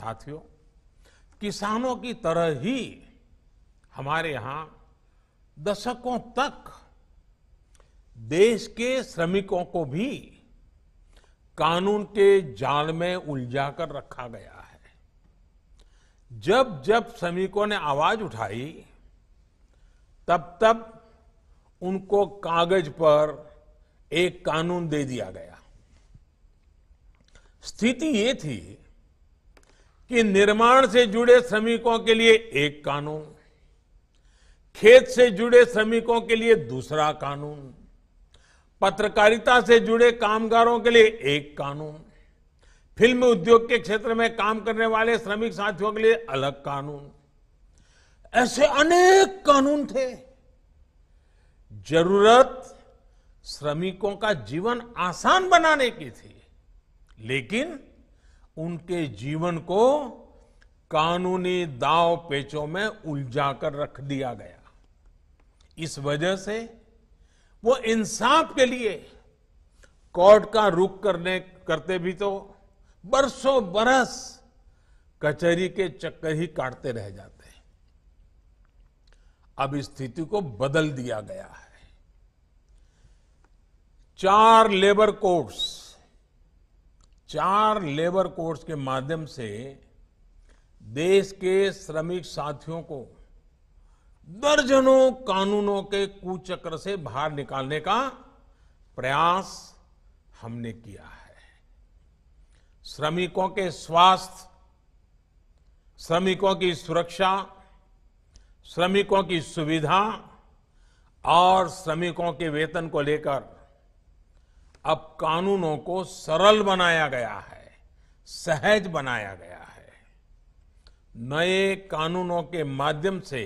साथियों किसानों की तरह ही हमारे यहां दशकों तक देश के श्रमिकों को भी कानून के जाल में उलझा कर रखा गया है जब जब श्रमिकों ने आवाज उठाई तब तब उनको कागज पर एक कानून दे दिया गया स्थिति ये थी कि निर्माण से जुड़े श्रमिकों के लिए एक कानून खेत से जुड़े श्रमिकों के लिए दूसरा कानून पत्रकारिता से जुड़े कामगारों के लिए एक कानून फिल्म उद्योग के क्षेत्र में काम करने वाले श्रमिक साथियों के लिए अलग कानून ऐसे अनेक कानून थे जरूरत श्रमिकों का जीवन आसान बनाने की थी लेकिन उनके जीवन को कानूनी दाव पेचों में उलझा कर रख दिया गया इस वजह से वो इंसाफ के लिए कोर्ट का रुख करने करते भी तो बरसों बरस कचहरी के चक्कर ही काटते रह जाते हैं अब स्थिति को बदल दिया गया है चार लेबर कोर्ट्स चार लेबर कोर्स के माध्यम से देश के श्रमिक साथियों को दर्जनों कानूनों के कुचक्र से बाहर निकालने का प्रयास हमने किया है श्रमिकों के स्वास्थ्य श्रमिकों की सुरक्षा श्रमिकों की सुविधा और श्रमिकों के वेतन को लेकर अब कानूनों को सरल बनाया गया है सहज बनाया गया है नए कानूनों के माध्यम से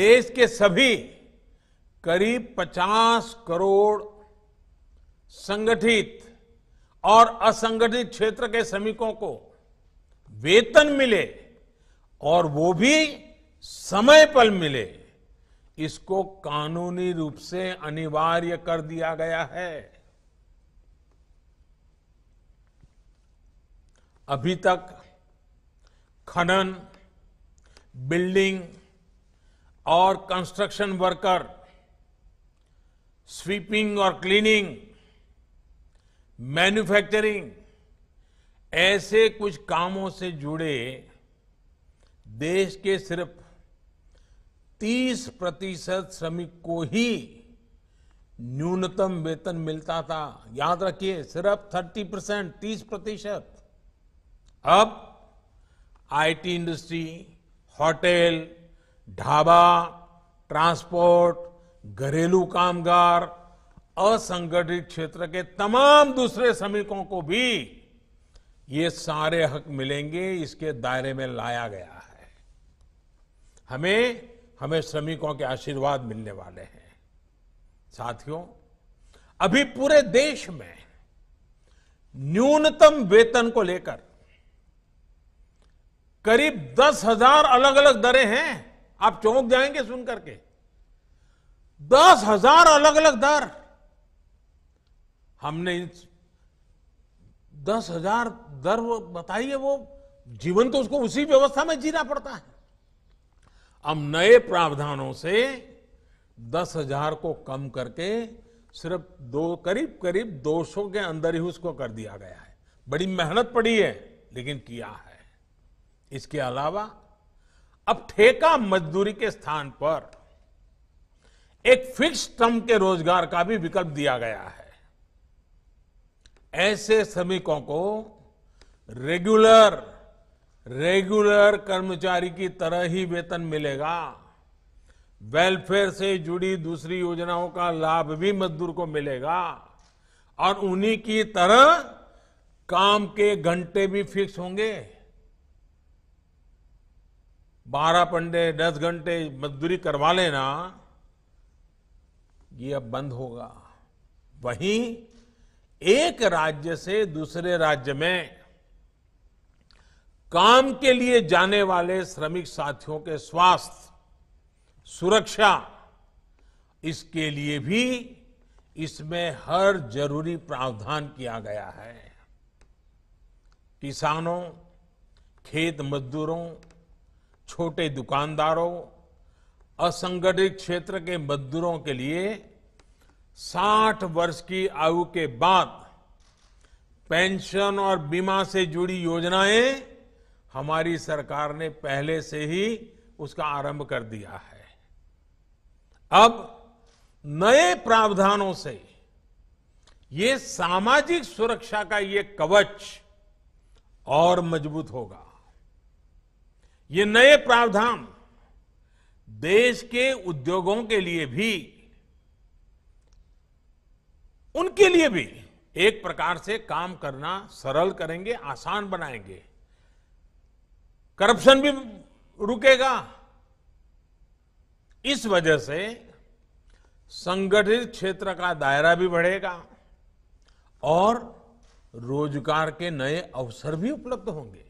देश के सभी करीब 50 करोड़ संगठित और असंगठित क्षेत्र के श्रमिकों को वेतन मिले और वो भी समय पर मिले इसको कानूनी रूप से अनिवार्य कर दिया गया है अभी तक खनन बिल्डिंग और कंस्ट्रक्शन वर्कर स्वीपिंग और क्लीनिंग मैन्युफैक्चरिंग ऐसे कुछ कामों से जुड़े देश के सिर्फ 30 प्रतिशत श्रमिक को ही न्यूनतम वेतन मिलता था याद रखिए सिर्फ 30 परसेंट तीस प्रतिशत अब IT industry hotel dhaba transport घरेलू कामगार असंगठित क्षेत्र के तमाम दूसरे श्रमिकों को भी ये सारे हक मिलेंगे इसके दायरे में लाया गया है हमें हमें श्रमिकों के आशीर्वाद मिलने वाले हैं साथियों अभी पूरे देश में न्यूनतम वेतन को लेकर करीब दस हजार अलग अलग दरें हैं आप चौंक जाएंगे सुनकर के दस हजार अलग अलग दर हमने दस हजार दर बताइए वो जीवन तो उसको उसी व्यवस्था में जीना पड़ता है अब नए प्रावधानों से दस हजार को कम करके सिर्फ दो करीब करीब दो सौ के अंदर ही उसको कर दिया गया है बड़ी मेहनत पड़ी है लेकिन किया है इसके अलावा अब ठेका मजदूरी के स्थान पर एक फिक्स टर्म के रोजगार का भी विकल्प दिया गया है ऐसे श्रमिकों को रेगुलर रेगुलर कर्मचारी की तरह ही वेतन मिलेगा वेलफेयर से जुड़ी दूसरी योजनाओं का लाभ भी मजदूर को मिलेगा और उन्हीं की तरह काम के घंटे भी फिक्स होंगे बारह पंडे दस घंटे मजदूरी करवा लेना ये अब बंद होगा वहीं एक राज्य से दूसरे राज्य में काम के लिए जाने वाले श्रमिक साथियों के स्वास्थ्य सुरक्षा इसके लिए भी इसमें हर जरूरी प्रावधान किया गया है किसानों खेत मजदूरों छोटे दुकानदारों असंगठित क्षेत्र के मजदूरों के लिए 60 वर्ष की आयु के बाद पेंशन और बीमा से जुड़ी योजनाएं हमारी सरकार ने पहले से ही उसका आरंभ कर दिया है अब नए प्रावधानों से ये सामाजिक सुरक्षा का ये कवच और मजबूत होगा ये नए प्रावधान देश के उद्योगों के लिए भी उनके लिए भी एक प्रकार से काम करना सरल करेंगे आसान बनाएंगे करप्शन भी रुकेगा इस वजह से संगठित क्षेत्र का दायरा भी बढ़ेगा और रोजगार के नए अवसर भी उपलब्ध होंगे